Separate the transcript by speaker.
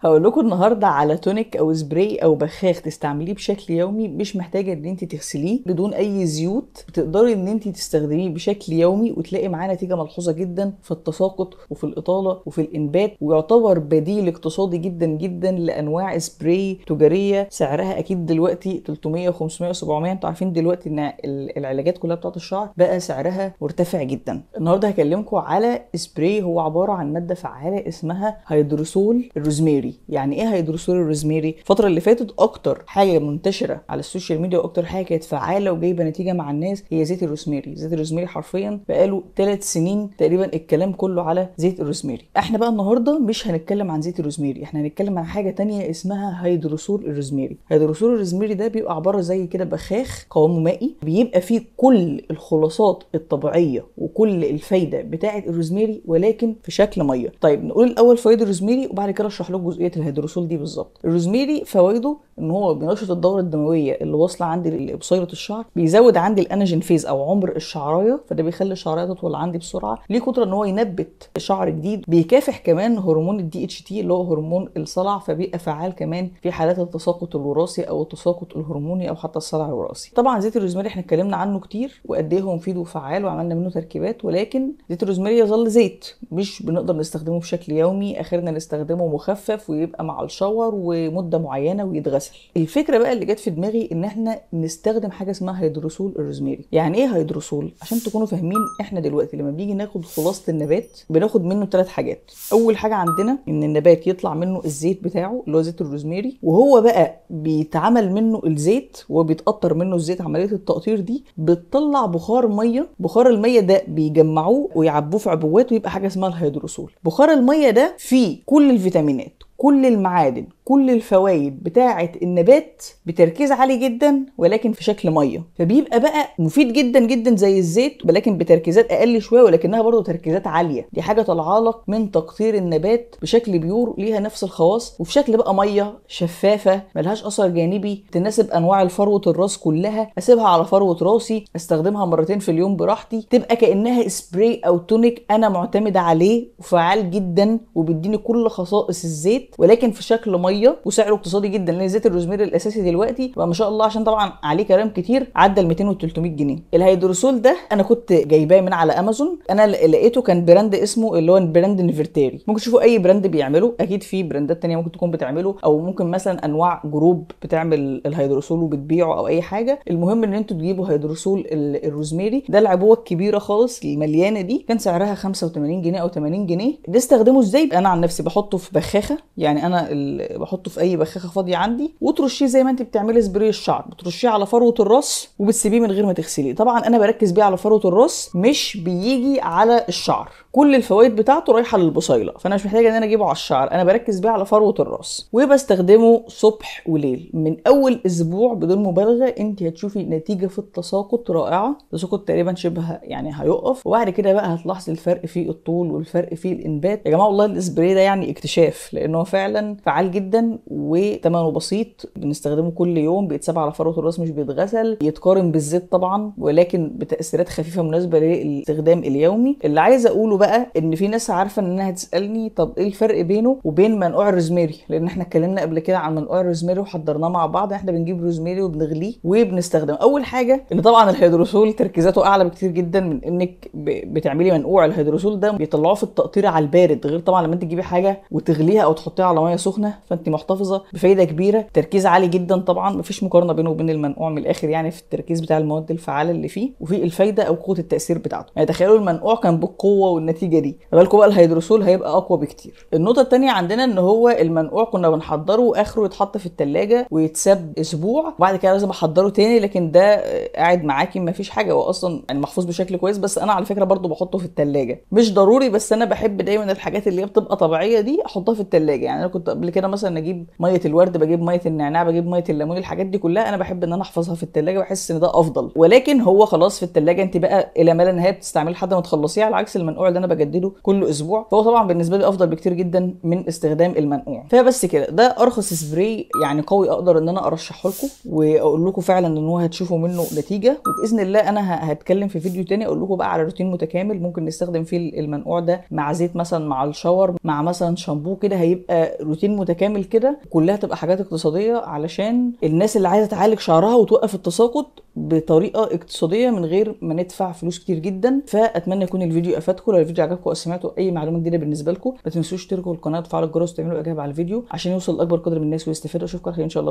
Speaker 1: هقول لكم النهارده على تونيك او سبراي او بخاخ تستعمليه بشكل يومي مش محتاجه ان انت تغسليه بدون اي زيوت بتقدري ان انت تستخدميه بشكل يومي وتلاقي معاه نتيجه ملحوظه جدا في التساقط وفي الاطاله وفي الانبات ويعتبر بديل اقتصادي جدا جدا لانواع سبراي تجاريه سعرها اكيد دلوقتي 300 500 700 انتوا عارفين دلوقتي ان العلاجات كلها بتاعت الشعر بقى سعرها مرتفع جدا النهارده هكلمكم على سبراي هو عباره عن ماده فعاله اسمها هيدروسول الروزميري الروزميري يعني ايه هيدرسوا لي الروزميري الفتره اللي فاتت اكتر حاجه منتشره على السوشيال ميديا واكتر حاجه كانت فعاله وجايبه نتيجه مع الناس هي زيت الروزميري زيت الروزميري حرفيا بقاله ثلاث سنين تقريبا الكلام كله على زيت الروزميري احنا بقى النهارده مش هنتكلم عن زيت الروزميري احنا هنتكلم عن حاجه تانية اسمها هيدروسول الروزميري هيدروسول الروزميري ده بيبقى عباره زي كده بخاخ قوامه مائي بيبقى فيه كل الخلاصات الطبيعيه وكل الفايده بتاعه الروزميري ولكن في شكل ميه طيب نقول الاول فوائد الروزميري وبعد كده اشرح لكم جزئيه الهيدروسول دي بالظبط الروزميري فوائده ان هو بينشط الدوره الدمويه اللي واصله عندي لبصيره الشعر بيزود عندي الانجين فيز او عمر الشعرايه فده بيخلي الشعرايه تطول عندي بسرعه ليه قدره ان هو ينبت شعر جديد بيكافح كمان هرمون الدي اتش تي اللي هو هرمون الصلع فبيبقى فعال كمان في حالات التساقط الوراثي او التساقط الهرموني او حتى الصلع الوراثي طبعا زيت الروزماري احنا اتكلمنا عنه كتير وقد ايه هو مفيد وفعال وعملنا منه تركيبات ولكن زيت الروزماري يظل زيت مش بنقدر نستخدمه بشكل يومي اخرنا نستخدمه مخفف ويبقى مع الشاور ومده معينه ويتغسل الفكره بقى اللي جت في دماغي ان احنا نستخدم حاجه اسمها هيدروسول الروزميري يعني ايه هيدروسول عشان تكونوا فاهمين احنا دلوقتي لما بنيجي ناخد خلاصه النبات بناخد منه ثلاث حاجات اول حاجه عندنا ان النبات يطلع منه الزيت بتاعه اللي هو زيت الروزميري وهو بقى بيتعمل منه الزيت وبيتقطر منه الزيت عمليه التقطير دي بتطلع بخار ميه بخار الميه ده بيجمعوه ويعبوه في عبوات ويبقى حاجه اسمها الهيدروسول بخار الميه ده فيه كل الفيتامينات كل المعادن كل الفوائد بتاعة النبات بتركيز عالي جدا ولكن في شكل مية فبيبقى بقى مفيد جدا جدا زي الزيت ولكن بتركيزات أقل شوية ولكنها برضو تركيزات عالية دي حاجة طلعالك من تقطير النبات بشكل بيور ليها نفس الخواص وفي شكل بقى مية شفافة ملهاش أثر جانبي تناسب أنواع الفروة الراس كلها أسيبها على فروة راسي أستخدمها مرتين في اليوم براحتي تبقى كأنها سبراي أو تونيك أنا معتمدة عليه وفعال جدا وبيديني كل خصائص الزيت ولكن في شكل مية طبيعيه وسعره اقتصادي جدا لان زيت الروزميري الاساسي دلوقتي بقى ما شاء الله عشان طبعا عليه كلام كتير عدى ال 200 و 300 جنيه الهيدروسول ده انا كنت جايباه من على امازون انا لقيته كان براند اسمه اللي هو براند نيفرتيري ممكن تشوفوا اي براند بيعمله اكيد في براندات تانية ممكن تكون بتعمله او ممكن مثلا انواع جروب بتعمل الهيدروسول وبتبيعه او اي حاجه المهم ان انتوا تجيبوا هيدروسول الروزميري ده العبوه الكبيره خالص المليانه دي كان سعرها 85 جنيه او 80 جنيه ده استخدمه ازاي انا عن نفسي بحطه في بخاخه يعني انا بحطه في اي بخاخه فاضيه عندي وترشيه زي ما انت بتعملي سبراي الشعر بترشيه على فروه الراس وبتسيبيه من غير ما تغسليه طبعا انا بركز بيه على فروه الراس مش بيجي على الشعر كل الفوائد بتاعته رايحه للبصيله فانا مش محتاجه ان انا اجيبه على الشعر انا بركز بيه على فروه الراس وبستخدمه صبح وليل من اول اسبوع بدون مبالغه انت هتشوفي نتيجه في التساقط رائعه التساقط تقريبا شبه يعني هيقف وبعد كده بقى هتلاحظي الفرق في الطول والفرق في الانبات يا جماعه والله السبراي ده يعني اكتشاف لانه فعلا فعال جدا وثمنه بسيط بنستخدمه كل يوم بيتساب على فروه الراس مش بيتغسل يتقارن بالزيت طبعا ولكن بتاثيرات خفيفه مناسبه للاستخدام اليومي اللي عايز اقوله بقى ان في ناس عارفه انها هتسالني طب ايه الفرق بينه وبين منقوع الروزماري لان احنا اتكلمنا قبل كده عن منقوع الروزماري وحضرناه مع بعض احنا بنجيب روزماري وبنغليه وبنستخدمه اول حاجه ان طبعا الهيدروسول تركيزاته اعلى بكتير جدا من انك بتعملي منقوع الهيدروسول ده بيطلعوه في التقطير على البارد غير طبعا لما انت تجيبي حاجه وتغليها او تحطيها على ميه سخنه فانت كنت محتفظه بفايده كبيره تركيز عالي جدا طبعا مفيش مقارنه بينه وبين المنقوع من الاخر يعني في التركيز بتاع المواد الفعاله اللي فيه وفي الفايده او قوه التاثير بتاعته يعني تخيلوا المنقوع كان بالقوه والنتيجه دي بالكم بقى الهيدروسول هيبقى اقوى بكتير النقطه الثانيه عندنا ان هو المنقوع كنا بنحضره اخره يتحط في الثلاجه ويتساب اسبوع وبعد كده لازم احضره تاني لكن ده قاعد معاكي مفيش حاجه هو اصلا يعني محفوظ بشكل كويس بس انا على فكره برضو بحطه في الثلاجه مش ضروري بس انا بحب دايما الحاجات اللي هي بتبقى طبيعيه دي احطها في الثلاجه يعني انا كنت قبل كده مثلا مثلا اجيب ميه الورد بجيب ميه النعناع بجيب ميه الليمون الحاجات دي كلها انا بحب ان انا احفظها في التلاجة واحس ان ده افضل ولكن هو خلاص في التلاجة انت بقى الى ما لا نهايه بتستعمليه لحد ما تخلصيه على عكس المنقوع اللي انا بجدده كل اسبوع فهو طبعا بالنسبه لي افضل بكتير جدا من استخدام المنقوع فبس كده ده ارخص سبراي يعني قوي اقدر ان انا ارشحه لكم واقول لكم فعلا ان هو هتشوفوا منه نتيجه وباذن الله انا هتكلم في فيديو تاني اقول لكم بقى على روتين متكامل ممكن نستخدم فيه المنقوع ده مع زيت مثلا مع الشاور مع مثلا شامبو كده هيبقى روتين متكامل نعمل كده كلها تبقى حاجات اقتصاديه علشان الناس اللي عايزه تعالج شعرها وتوقف التساقط بطريقه اقتصاديه من غير ما ندفع فلوس كتير جدا فاتمنى يكون الفيديو افادكم لو الفيديو عجبكم او سمعتوا اي معلومه جديده بالنسبه لكم ما تنسوش تشتركوا القناه وتفعلوا الجرس وتعملوا اجابه على الفيديو عشان يوصل لاكبر قدر من الناس ويستفادوا اشوفكم خير ان شاء الله